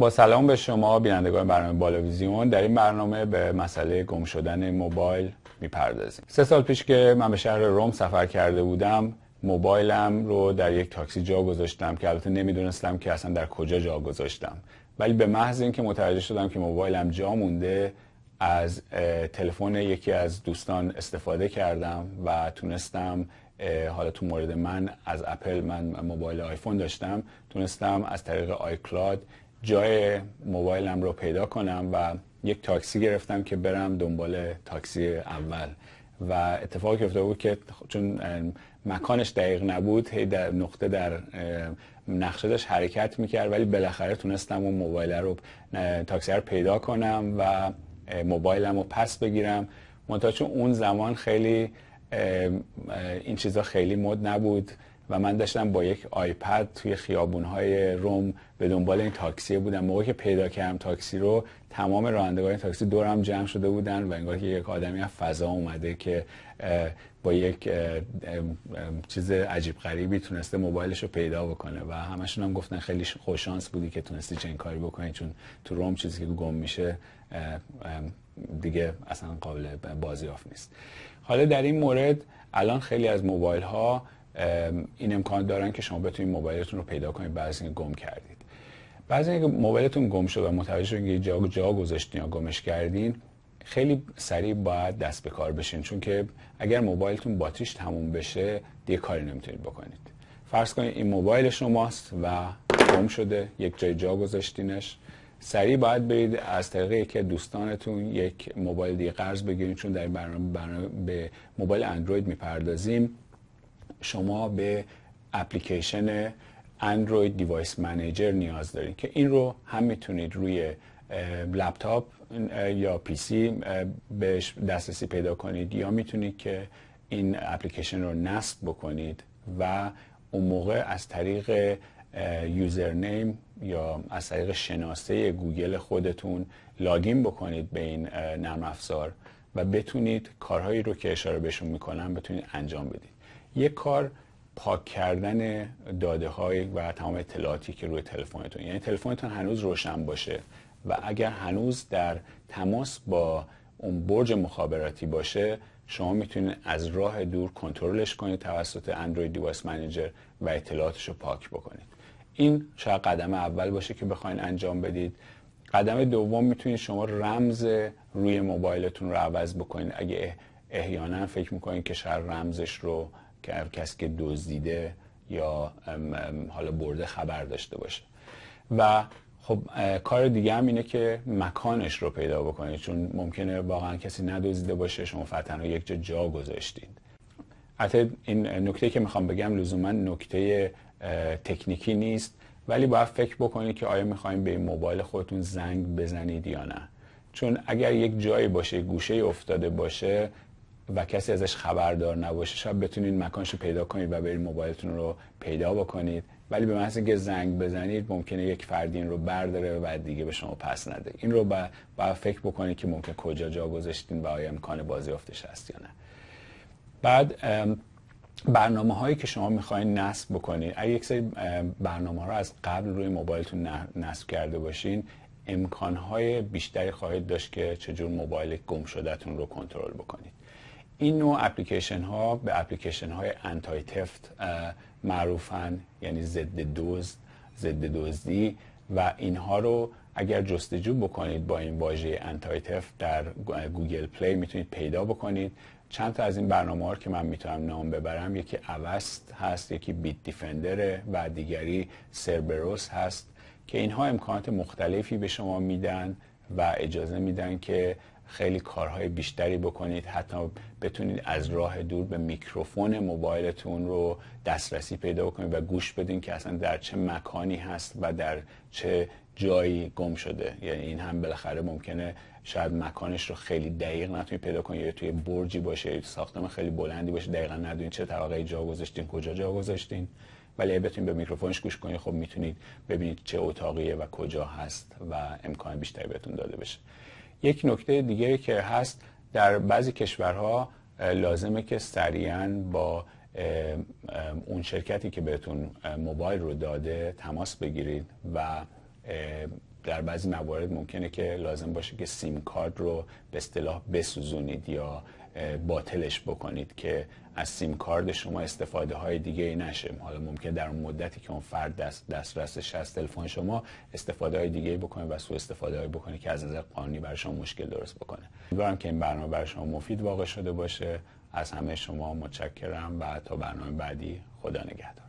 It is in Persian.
با سلام به شما بینندگان برنامه بالاویزیون در این برنامه به مسئله گم شدن موبایل میپردازیم سه سال پیش که من به شهر روم سفر کرده بودم موبایلم رو در یک تاکسی جا گذاشتم که البته نمیدونستم که اصلا در کجا جا گذاشتم ولی به محض اینکه متوجه شدم که موبایلم جا مونده از تلفن یکی از دوستان استفاده کردم و تونستم حالا تو مورد من از اپل من موبایل آیفون داشتم تونستم از طریق آیکلاد جای موبایلم رو پیدا کنم و یک تاکسی گرفتم که برم دنبال تاکسی اول و اتفاق افتاد بود که چون مکانش دقیق نبود هی در نقطه در نقشه داشت حرکت میکرد ولی بالاخره تونستم اون موبایل رو تاکسی رو پیدا کنم و موبایلم رو پس بگیرم منتها چون اون زمان خیلی این چیزا خیلی مد نبود و من داشتم با یک آیپد توی خیابونهای روم به دنبال این تاکسی بودم موقعی که پیدا کردم تاکسی رو تمام رانندگان تاکسی دورم جمع شده بودن و انگار که یک آدمی از فضا اومده که با یک چیز عجیب غریبی تونسته موبایلش رو پیدا بکنه و همشون هم گفتن خیلی خوششانس بودی که تونستی چنین کاری بکنی چون تو روم چیزی که گم میشه دیگه اصلا قابل بازیافت نیست حالا در این مورد الان خیلی از موبایل ها این امکان دارن که شما بتونید موبایلتون رو پیدا کنید بعد اینکه گم کردید بعضی اینکه موبایلتون گم شد و متوجه شدید جا جا گذاشتین یا گمش کردین خیلی سریع باید دست به کار بشین چون که اگر موبایلتون باتیش تموم بشه دیگه کاری نمیتونید بکنید فرض کنید این موبایل شماست و گم شده یک جای جا گذاشتینش سریع باید برید از طریق که دوستانتون یک موبایل دیگه قرض بگیرید چون در برنامه, برنامه به موبایل اندروید میپردازیم شما به اپلیکیشن اندروید دیوایس منیجر نیاز دارید که این رو هم میتونید روی لپتاپ یا پی سی بهش دسترسی پیدا کنید یا میتونید که این اپلیکیشن رو نصب بکنید و اون موقع از طریق یوزرنیم یا از طریق شناسه گوگل خودتون لاگین بکنید به این نرم افزار و بتونید کارهایی رو که اشاره بهشون میکنم بتونید انجام بدید یک کار پاک کردن داده های و تمام اطلاعاتی که روی تلفنتون یعنی تلفنتون هنوز روشن باشه و اگر هنوز در تماس با اون برج مخابراتی باشه شما میتونید از راه دور کنترلش کنید توسط اندروید دیوایس منیجر و اطلاعاتش رو پاک بکنید این شاید قدم اول باشه که بخواین انجام بدید قدم دوم میتونید شما رمز روی موبایلتون رو عوض بکنید اگه احیانا فکر میکنید که شاید رمزش رو کسی که دزدیده یا حالا برده خبر داشته باشه و خب کار دیگه هم اینه که مکانش رو پیدا بکنید چون ممکنه واقعا کسی ندزدیده باشه شما فتن رو یک جا جا گذاشتید حتی این نکته که میخوام بگم لزوما نکته تکنیکی نیست ولی باید فکر بکنید که آیا میخوایم به این موبایل خودتون زنگ بزنید یا نه چون اگر یک جایی باشه گوشه افتاده باشه و کسی ازش خبردار نباشه شاید بتونید مکانش رو پیدا کنید و برید موبایلتون رو پیدا بکنید ولی به محض که زنگ بزنید ممکنه یک فردی این رو برداره و دیگه به شما پس نده این رو باید فکر بکنید که ممکن کجا جا گذاشتین و آیا امکان افتش هست یا نه بعد برنامه هایی که شما میخواین نصب بکنید اگر یک سری برنامه ها رو از قبل روی موبایلتون نصب کرده باشین های بیشتری خواهید داشت که چجور موبایل گم شدهتون رو کنترل بکنید این نوع اپلیکیشن ها به اپلیکیشن های انتای تفت معروفن یعنی ضد دزد ضد دزدی و اینها رو اگر جستجو بکنید با این واژه انتای تفت در گوگل پلی میتونید پیدا بکنید چند تا از این برنامه ها که من میتونم نام ببرم یکی اوست هست یکی بیت دیفندره و دیگری سربروس هست که اینها امکانات مختلفی به شما میدن و اجازه میدن که خیلی کارهای بیشتری بکنید حتی بتونید از راه دور به میکروفون موبایلتون رو دسترسی پیدا بکنید و گوش بدین که اصلا در چه مکانی هست و در چه جایی گم شده یعنی این هم بالاخره ممکنه شاید مکانش رو خیلی دقیق نتونید پیدا کنید یا توی برجی باشه یا ساختمان خیلی بلندی باشه دقیقا ندونید چه طبقه جا گذاشتین کجا جا گذاشتین ولی اگه بتونید به میکروفونش گوش کنید خب میتونید ببینید چه اتاقیه و کجا هست و امکان بیشتری بهتون داده بشه یک نکته دیگه که هست در بعضی کشورها لازمه که سریعا با اون شرکتی که بهتون موبایل رو داده تماس بگیرید و در بعضی موارد ممکنه که لازم باشه که سیم کارت رو به اصطلاح بسوزونید یا باطلش بکنید که از سیم کارد شما استفاده های دیگه ای نشه حالا ممکن در اون مدتی که اون فرد دست دسترسش تلفن شما استفاده های دیگه بکنه و سوء استفاده های بکنه که از نظر قانونی برای شما مشکل درست بکنه امیدوارم که این برنامه برای شما مفید واقع شده باشه از همه شما متشکرم و تا برنامه بعدی خدا نگهدار